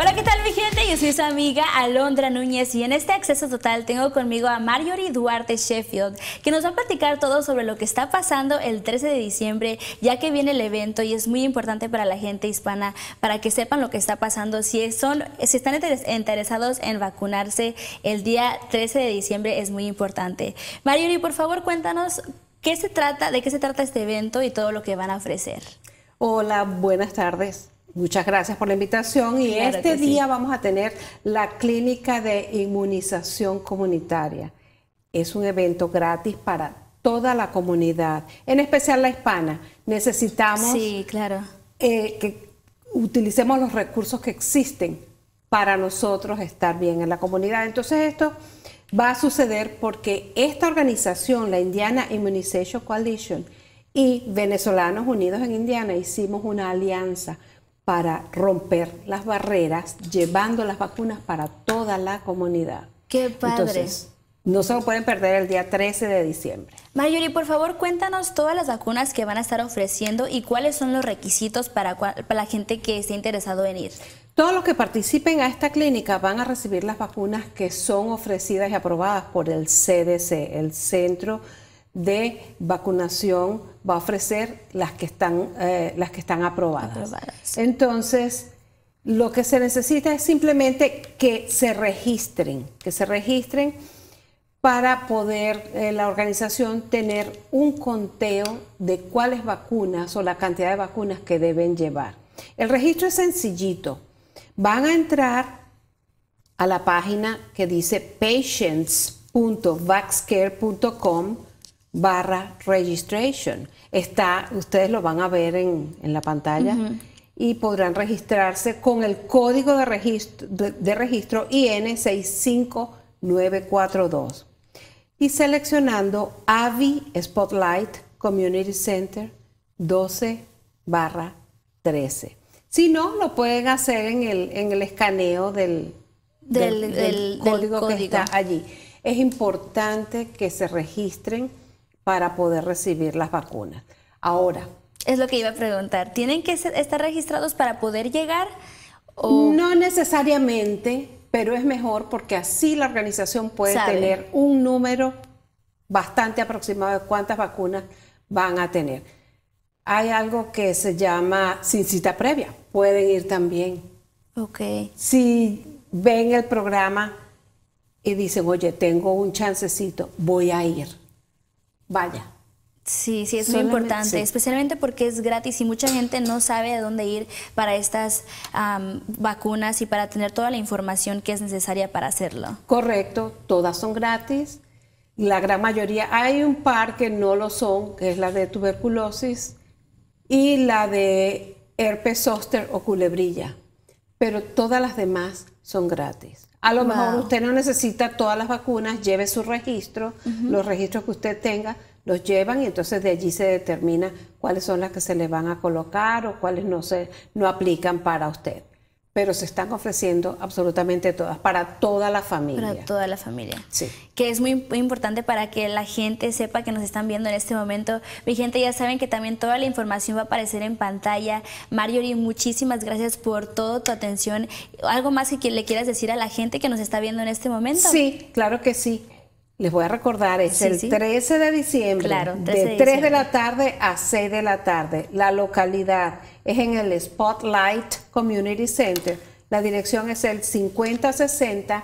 Hola, ¿qué tal mi gente? Yo soy su amiga Alondra Núñez y en este acceso total tengo conmigo a Marjorie Duarte Sheffield, que nos va a platicar todo sobre lo que está pasando el 13 de diciembre, ya que viene el evento y es muy importante para la gente hispana para que sepan lo que está pasando. Si, son, si están interesados en vacunarse el día 13 de diciembre es muy importante. Marjorie, por favor, cuéntanos qué se trata, de qué se trata este evento y todo lo que van a ofrecer. Hola, buenas tardes. Muchas gracias por la invitación y este día vamos a tener la clínica de inmunización comunitaria. Es un evento gratis para toda la comunidad, en especial la hispana. Necesitamos claro. Eh, que utilicemos los recursos que existen para nosotros estar bien en la comunidad. Entonces esto va a suceder porque esta organización, la Indiana Immunization Coalition y Venezolanos Unidos en Indiana, hicimos una alianza para romper las barreras, llevando las vacunas para toda la comunidad. ¡Qué padre! no se lo pueden perder el día 13 de diciembre. Mayuri, por favor, cuéntanos todas las vacunas que van a estar ofreciendo y cuáles son los requisitos para, para la gente que esté interesado en ir. Todos los que participen a esta clínica van a recibir las vacunas que son ofrecidas y aprobadas por el CDC, el Centro de vacunación va a ofrecer las que están, eh, las que están aprobadas. Entonces, lo que se necesita es simplemente que se registren, que se registren para poder eh, la organización tener un conteo de cuáles vacunas o la cantidad de vacunas que deben llevar. El registro es sencillito. Van a entrar a la página que dice patients.vaxcare.com barra registration. Está, ustedes lo van a ver en, la pantalla y podrán registrarse con el código de registro, de, registro IN 65942 y seleccionando AVI Spotlight Community Center 12 barra 13. Si no, lo pueden hacer en el, escaneo del, del, código que está allí. Es importante que se registren para poder recibir las vacunas. Ahora. Es lo que iba a preguntar. ¿Tienen que estar registrados para poder llegar? No necesariamente, pero es mejor porque así la organización puede tener un número bastante aproximado de cuántas vacunas van a tener. Hay algo que se llama sin cita previa, pueden ir también. Ok. Si ven el programa y dicen, oye, tengo un chancecito, voy a ir vaya. Sí, sí, es muy importante, especialmente porque es gratis y mucha gente no sabe a dónde ir para estas vacunas y para tener toda la información que es necesaria para hacerlo. Correcto, todas son gratis, la gran mayoría. Hay un par que no lo son, que es la de tuberculosis y la de herpes zóster o culebrilla, pero todas las demás son gratis. A lo mejor usted no necesita todas las vacunas, lleve su registro, los registros que usted tenga los llevan y entonces de allí se determina cuáles son las que se le van a colocar o cuáles no se no aplican para usted pero se están ofreciendo absolutamente todas, para toda la familia. Para toda la familia. Sí. Que es muy, importante para que la gente sepa que nos están viendo en este momento. Mi gente, ya saben que también toda la información va a aparecer en pantalla. Marjorie, muchísimas gracias por toda tu atención. ¿Algo más que le quieras decir a la gente que nos está viendo en este momento? Sí, claro que sí. Les voy a recordar, es el 13 de diciembre, de, 3 de la tarde a 6 de la tarde. La localidad es en el Spotlight Community Center. La dirección es el 5060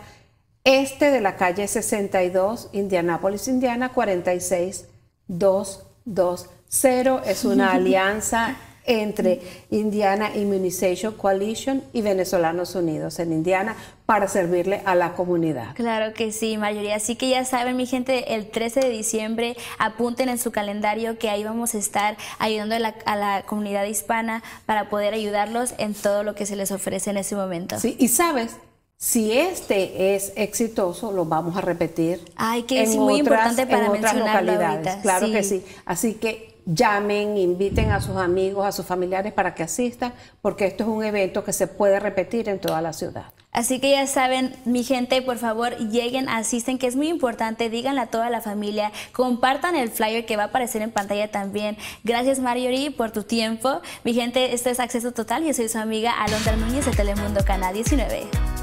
este de la calle 62, Indianápolis, Indiana 46220. Es una alianza entre Indiana Immunization Coalition y Venezolanos Unidos en Indiana para servirle a la comunidad. Claro que sí, mayoría. Así que ya saben, mi gente, el 13 de diciembre apunten en su calendario que ahí vamos a estar ayudando a la, comunidad hispana para poder ayudarlos en todo lo que se les ofrece en ese momento. Sí, y sabes, si este es exitoso, lo vamos a repetir. Ay, que es muy importante para en localidades. Ahorita. Claro que sí. Así que llamen, inviten a sus amigos, a sus familiares para que asistan, porque esto es un evento que se puede repetir en toda la ciudad. Así que ya saben, mi gente, por favor, lleguen, asisten, que es muy importante, díganle a toda la familia, compartan el flyer que va a aparecer en pantalla también. Gracias, Marjorie, por tu tiempo. Mi gente, esto es Acceso Total y soy su amiga Alondra Núñez de Telemundo Canal 19.